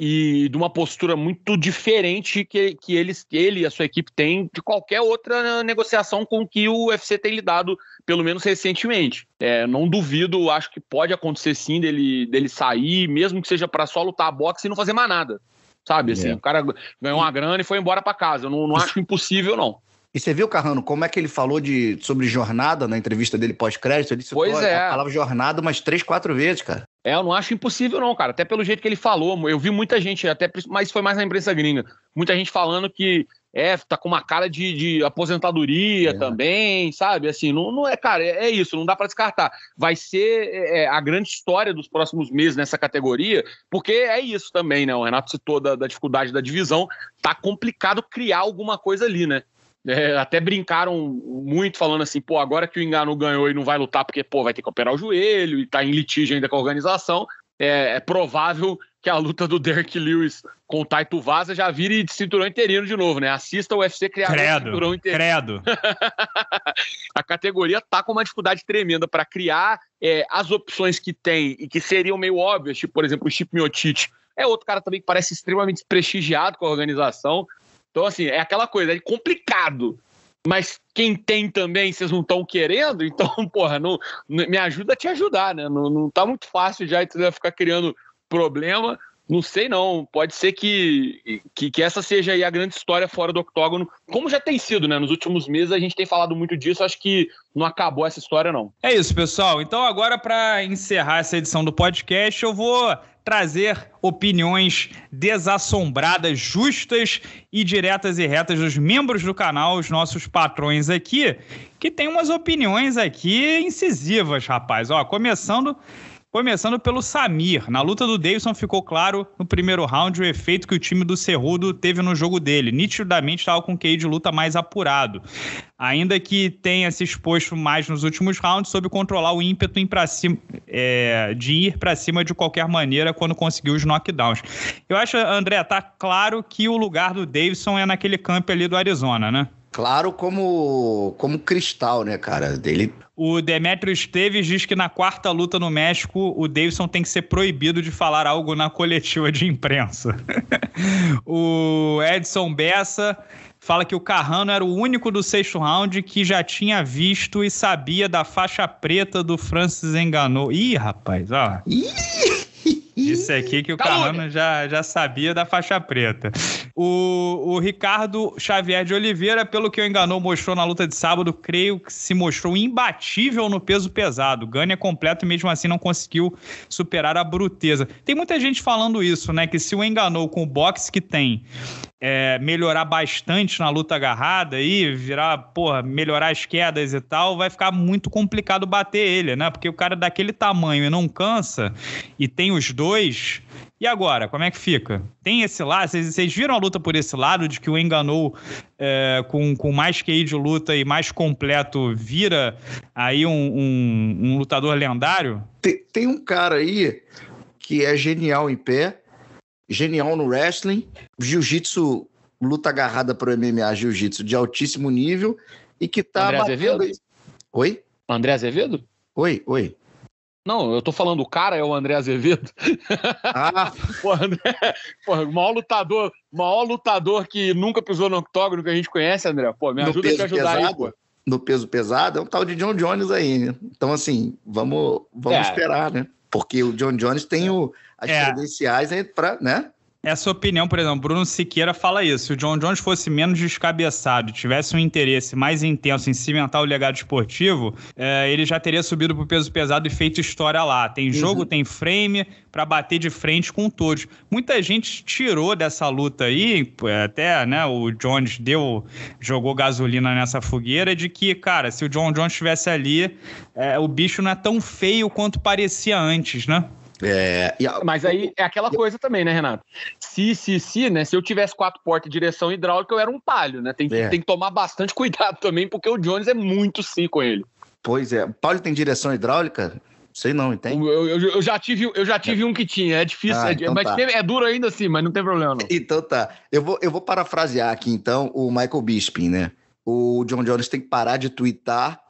e de uma postura muito diferente que, que eles, ele e a sua equipe têm de qualquer outra negociação com que o UFC tem lidado, pelo menos recentemente. É, não duvido, acho que pode acontecer sim dele, dele sair, mesmo que seja para só lutar boxe e não fazer mais nada. Sabe, assim, é. o cara ganhou uma grana e foi embora para casa. Eu não, não acho impossível, não. E você viu, Carrano, como é que ele falou de, sobre jornada na entrevista dele pós-crédito? Ele citou pois é. a palavra jornada umas três, quatro vezes, cara. É, eu não acho impossível, não, cara. Até pelo jeito que ele falou. Eu vi muita gente, até, mas foi mais na imprensa gringa. Muita gente falando que é, tá com uma cara de, de aposentadoria é. também, sabe? Assim, não, não é, cara, é, é isso, não dá para descartar. Vai ser é, é, a grande história dos próximos meses nessa categoria, porque é isso também, né? O Renato citou da, da dificuldade da divisão, tá complicado criar alguma coisa ali, né? É, até brincaram muito falando assim, pô, agora que o Engano ganhou e não vai lutar porque, pô, vai ter que operar o joelho e tá em litígio ainda com a organização, é, é provável que a luta do Derek Lewis com o Taito Vaza já vire de cinturão interino de novo, né? Assista o UFC criar credo, cinturão interino. Credo. a categoria tá com uma dificuldade tremenda para criar é, as opções que tem e que seriam meio óbvias, tipo, por exemplo, o Chip Miotic. É outro cara também que parece extremamente desprestigiado com a organização então, assim, é aquela coisa, é complicado. Mas quem tem também, vocês não estão querendo, então, porra, não, me ajuda a te ajudar, né? Não, não tá muito fácil já e tu vai ficar criando problema não sei não, pode ser que, que, que essa seja a grande história fora do octógono, como já tem sido, né? Nos últimos meses a gente tem falado muito disso, acho que não acabou essa história não. É isso, pessoal. Então agora para encerrar essa edição do podcast, eu vou trazer opiniões desassombradas, justas e diretas e retas dos membros do canal, os nossos patrões aqui, que tem umas opiniões aqui incisivas, rapaz. Ó, começando Começando pelo Samir. Na luta do Davidson ficou claro no primeiro round o efeito que o time do Cerrudo teve no jogo dele. Nitidamente estava com o QI de luta mais apurado. Ainda que tenha se exposto mais nos últimos rounds, soube controlar o ímpeto cima, é, de ir para cima de qualquer maneira quando conseguiu os knockdowns. Eu acho, André, tá claro que o lugar do Davidson é naquele campo ali do Arizona, né? claro como, como cristal, né, cara? dele. O Demetrio Esteves diz que na quarta luta no México, o Davidson tem que ser proibido de falar algo na coletiva de imprensa. o Edson Bessa fala que o Carrano era o único do sexto round que já tinha visto e sabia da faixa preta do Francis Enganou. Ih, rapaz, ó. Isso aqui que o Carrano já, já sabia da faixa preta. O, o Ricardo Xavier de Oliveira, pelo que o enganou, mostrou na luta de sábado, creio que se mostrou imbatível no peso pesado. Ganha completo e mesmo assim não conseguiu superar a bruteza. Tem muita gente falando isso, né? Que se o enganou com o boxe que tem é, melhorar bastante na luta agarrada e virar, porra, melhorar as quedas e tal, vai ficar muito complicado bater ele, né? Porque o cara é daquele tamanho e não cansa e tem os dois, e agora, como é que fica? Tem esse lado? Vocês viram a luta por esse lado de que o enganou é, com, com mais QI de luta e mais completo vira aí um, um, um lutador lendário? Tem, tem um cara aí que é genial em pé, genial no wrestling, jiu-jitsu, luta agarrada pro MMA, jiu-jitsu de altíssimo nível e que tá André batendo... Azevedo? Oi? André Azevedo? Oi, oi. Não, eu tô falando, o cara é o André Azevedo. Ah. o André, o maior lutador, maior lutador que nunca pisou no octógono que a gente conhece, André. Pô, me no ajuda a te ajudar pesado, aí, pô. No peso pesado é um tal de John Jones aí, né? Então, assim, vamos, vamos é. esperar, né? Porque o John Jones tem o, as é. credenciais para, né? essa opinião, por exemplo, Bruno Siqueira fala isso. Se o John Jones fosse menos descabeçado, tivesse um interesse mais intenso em cimentar o legado esportivo, é, ele já teria subido pro peso pesado e feito história lá. Tem uhum. jogo, uhum. tem frame para bater de frente com todos. Muita gente tirou dessa luta aí, até, né, o Jones deu, jogou gasolina nessa fogueira de que, cara, se o John Jones estivesse ali, é, o bicho não é tão feio quanto parecia antes, né? É, a... Mas aí é aquela coisa também, né, Renato? Se, se, se, né? Se eu tivesse quatro portas de direção hidráulica, eu era um palho, né? Tem, é. tem que tomar bastante cuidado também, porque o Jones é muito sim com ele. Pois é. O palho tem direção hidráulica? Sei não, entende? Eu, eu, eu, já tive, eu já tive é. um que tinha, é difícil, ah, é, então mas tá. é duro ainda assim, mas não tem problema. Não. Então tá. Eu vou, eu vou parafrasear aqui então o Michael Bisping, né? O John Jones tem que parar de twittar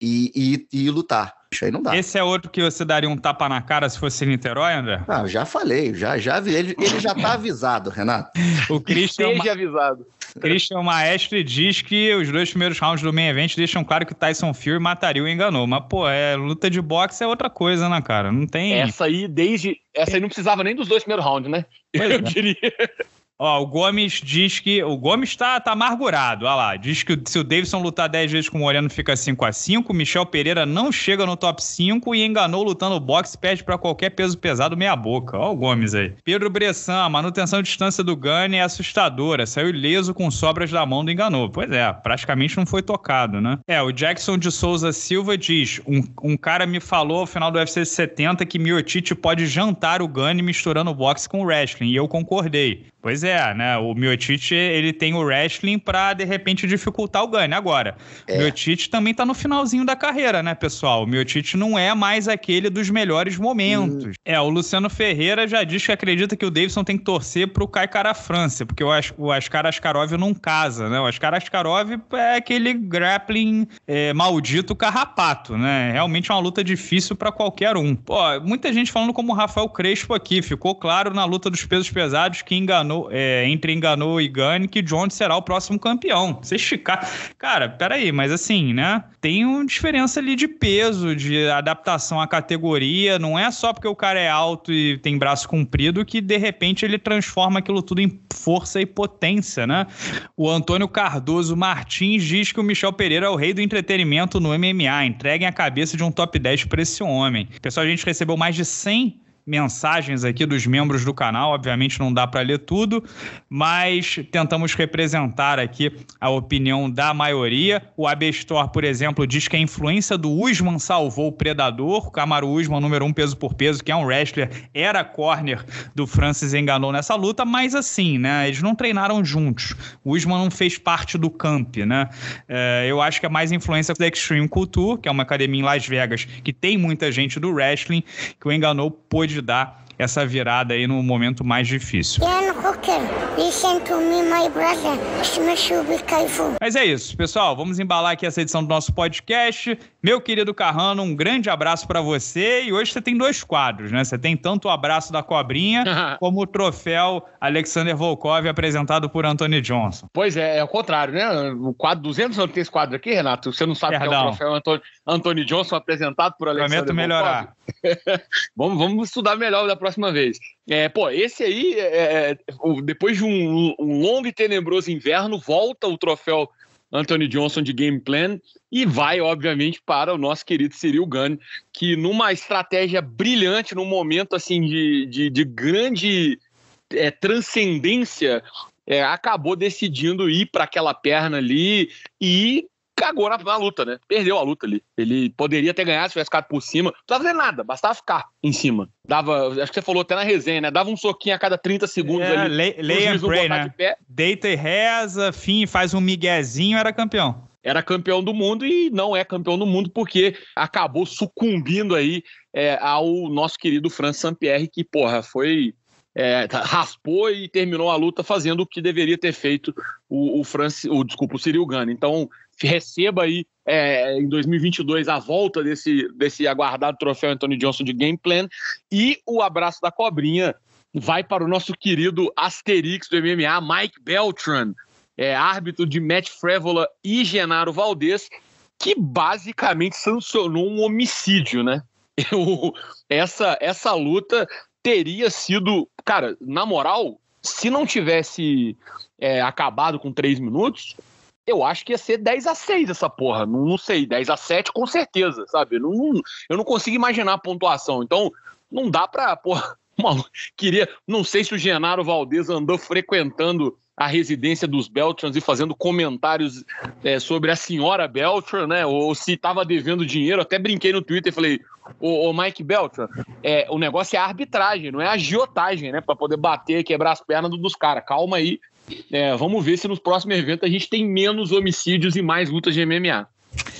e, e, e lutar. Aí não dá. Esse é outro que você daria um tapa na cara se fosse Niterói, André? Ah, já falei, já, já vi. Ele, ele já tá avisado, Renato. o Christian. É Esteja avisado. Christian é Maestre diz que os dois primeiros rounds do main event deixam claro que Tyson Fury mataria o enganou. Mas, pô, é, luta de boxe é outra coisa, né, cara? Não tem. Essa aí, desde. Essa aí não precisava nem dos dois primeiros rounds, né? eu diria. É. Ó, o Gomes diz que. O Gomes tá, tá amargurado. Olha lá. Diz que se o Davidson lutar 10 vezes com o Moreno, fica 5 a 5 Michel Pereira não chega no top 5 e enganou lutando o boxe, pede para qualquer peso pesado meia-boca. Ó, o Gomes aí. Pedro Bressan, a manutenção de distância do Gane é assustadora. Saiu ileso com sobras da mão do enganou. Pois é, praticamente não foi tocado, né? É, o Jackson de Souza Silva diz: um, um cara me falou ao final do UFC 70 que Miotite pode jantar o Gane misturando o boxe com o wrestling. E eu concordei. Pois é, né? O Miotite, ele tem o wrestling para de repente dificultar o ganho. Agora, é. o Miotite também tá no finalzinho da carreira, né, pessoal? O Miotite não é mais aquele dos melhores momentos. Hum. É, o Luciano Ferreira já diz que acredita que o Davidson tem que torcer pro Kaikara França, porque o, o Ascar Askarov não casa, né? O Ascar Askarov é aquele grappling é, maldito carrapato, né? Realmente é uma luta difícil para qualquer um. Pô, muita gente falando como o Rafael Crespo aqui, ficou claro na luta dos pesos pesados que enganou enganou, é, entre enganou e Gane que Jones será o próximo campeão. Você esticar. Cara, peraí, mas assim, né? Tem uma diferença ali de peso, de adaptação à categoria. Não é só porque o cara é alto e tem braço comprido que de repente ele transforma aquilo tudo em força e potência, né? O Antônio Cardoso Martins diz que o Michel Pereira é o rei do entretenimento no MMA. Entreguem a cabeça de um top 10 para esse homem. Pessoal, a gente recebeu mais de 100 mensagens aqui dos membros do canal. Obviamente não dá para ler tudo, mas tentamos representar aqui a opinião da maioria. O Abestor, por exemplo, diz que a influência do Usman salvou o Predador. O Camaro Usman, número um peso por peso, que é um wrestler, era corner do Francis Enganou nessa luta, mas assim, né? Eles não treinaram juntos. O Usman não fez parte do camp, né? É, eu acho que é mais influência da Extreme Culture, que é uma academia em Las Vegas que tem muita gente do wrestling, que o Enganou pôde ajudar essa virada aí no momento mais difícil. Mas é isso, pessoal. Vamos embalar aqui essa edição do nosso podcast. Meu querido Carrano, um grande abraço para você. E hoje você tem dois quadros, né? Você tem tanto o abraço da cobrinha como o troféu Alexander Volkov apresentado por Anthony Johnson. Pois é, é o contrário, né? O quadro 200 não tem esse quadro aqui, Renato. Você não sabe Perdão. que é o troféu Anthony, Johnson apresentado por Alexander Prometo Volkov. melhorar. vamos, vamos estudar melhor da próxima vez. É, pô, esse aí, é, é, é depois de um, um longo e tenebroso inverno, volta o troféu Anthony Johnson de game plan e vai, obviamente, para o nosso querido Cyril Gunn, que numa estratégia brilhante, num momento assim de, de, de grande é, transcendência, é, acabou decidindo ir para aquela perna ali e cagou na, na, luta, né? Perdeu a luta ali. Ele poderia ter ganhado se tivesse ficado por cima. Não precisava fazer nada, bastava ficar em cima. Dava, acho que você falou até na resenha, né? Dava um soquinho a cada 30 segundos é, ali. Lay, lay and pray, né? De Deita e reza, fim, faz um miguezinho, era campeão. Era campeão do mundo e não é campeão do mundo porque acabou sucumbindo aí é, ao nosso querido Francis Sampierre, que, porra, foi é, tá, raspou e terminou a luta fazendo o que deveria ter feito o, o Francis, o desculpa, o Cyril Gane. Então, receba aí é, em 2022 a volta desse, desse aguardado troféu Anthony Johnson de Game Plan e o abraço da cobrinha vai para o nosso querido Asterix do MMA, Mike Beltran, é, árbitro de Matt Frevola e Genaro Valdez, que basicamente sancionou um homicídio, né? essa, essa luta teria sido, cara, na moral, se não tivesse é, acabado com três minutos, eu acho que ia ser 10 a 6 essa porra. Não, não sei, 10 a 7 com certeza, sabe? Não, eu não consigo imaginar a pontuação. Então, não dá pra, porra, queria. Não sei se o Genaro Valdez andou frequentando a residência dos Beltrans e fazendo comentários é, sobre a senhora Beltran, né? Ou se estava devendo dinheiro. Até brinquei no Twitter e falei, ô, ô Mike Beltran, é, o negócio é a arbitragem, não é a agiotagem, né? Para poder bater, e quebrar as pernas dos caras. Calma aí, é, vamos ver se no próximo evento a gente tem menos homicídios e mais lutas de MMA.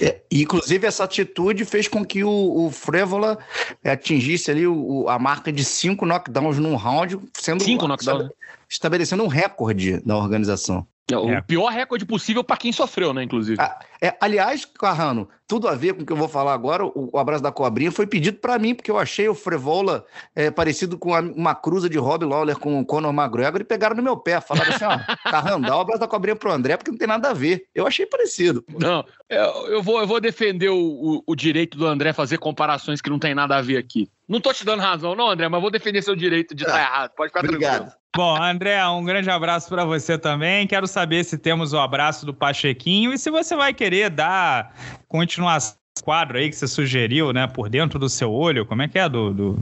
É, inclusive, essa atitude fez com que o, o Frévola é, atingisse ali o, a marca de cinco knockdowns num round, sendo cinco knockdowns. Né? estabelecendo um recorde da organização. É o é. pior recorde possível para quem sofreu, né, inclusive. Ah, é, aliás, Carrano, tudo a ver com o que eu vou falar agora, o, o Abraço da Cobrinha foi pedido para mim, porque eu achei o Frevola é, parecido com a, uma cruza de Rob Lawler com o Conor McGregor e pegaram no meu pé, falaram assim, ó, Carrano, dá o Abraço da Cobrinha pro André, porque não tem nada a ver. Eu achei parecido. Não, é, eu vou, eu vou defender o, o, o direito do André fazer comparações que não tem nada a ver aqui. Não tô te dando razão, não, André, mas vou defender seu direito de estar tá ah, errado. Pode ficar obrigado. tranquilo. Bom, André, um grande abraço para você também. Quero saber se temos o abraço do Pachequinho e se você vai querer dar continuação ao quadro aí que você sugeriu, né? Por dentro do seu olho, como é que é do, do,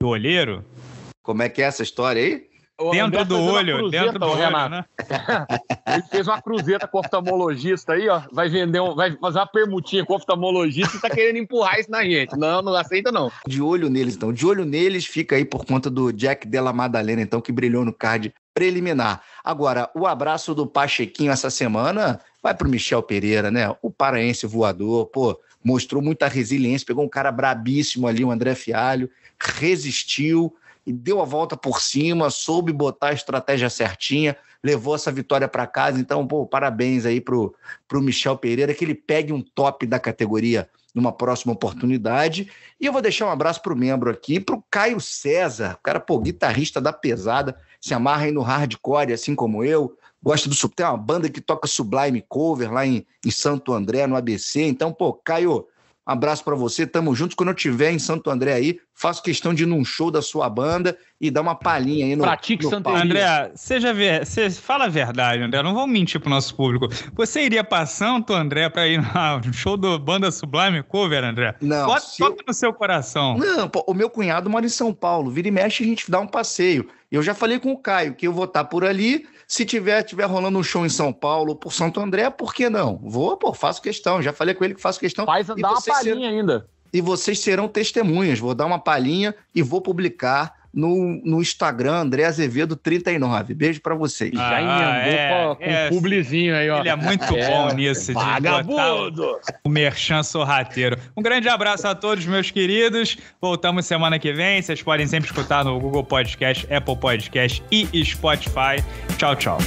do olheiro? Como é que é essa história aí? dentro do olho, dentro do olho, Renato. Né? Ele fez uma cruzeta com o oftalmologista aí, ó. Vai vender, um, vai fazer uma permutinha com o oftalmologista e tá querendo empurrar isso na gente. Não, não aceita não. De olho neles, então. De olho neles fica aí por conta do Jack Della Madalena, então, que brilhou no card preliminar. Agora, o abraço do Pachequinho essa semana vai pro Michel Pereira, né? O paraense voador, pô, mostrou muita resiliência, pegou um cara brabíssimo ali, o André Fialho, resistiu, e deu a volta por cima, soube botar a estratégia certinha, levou essa vitória para casa. Então, pô, parabéns aí pro, pro Michel Pereira, que ele pegue um top da categoria numa próxima oportunidade. E eu vou deixar um abraço pro membro aqui, pro Caio César, o cara, pô, guitarrista da pesada, se amarra aí no hardcore, assim como eu. Gosta do. Tem uma banda que toca Sublime Cover lá em, em Santo André, no ABC. Então, pô, Caio Abraço para você, tamo junto. Quando eu estiver em Santo André aí, faço questão de ir num show da sua banda e dar uma palhinha aí no. Pratique no Santo palco. André, seja ver, fala a verdade, André. Não vamos mentir pro nosso público. Você iria para Santo André para ir no show do Banda Sublime Cover, André? Não. Bota, se... no seu coração. Não, pô, o meu cunhado mora em São Paulo. Vira e mexe, a gente dá um passeio. Eu já falei com o Caio que eu vou estar tá por ali se tiver, tiver rolando um show em São Paulo, por Santo André, por que não? Vou, pô, faço questão. Já falei com ele que faço questão. Faz andar uma palhinha ser... ainda. E vocês serão testemunhas. Vou dar uma palhinha e vou publicar no, no Instagram, André Azevedo39. Beijo para vocês. Ah, Já emendou é, com, é, o um publizinho aí, ó. Ele é muito é, bom nisso. Vagabundo! O merchan sorrateiro. Um grande abraço a todos, meus queridos. Voltamos semana que vem. Vocês podem sempre escutar no Google Podcast, Apple Podcast e Spotify. Tchau, tchau.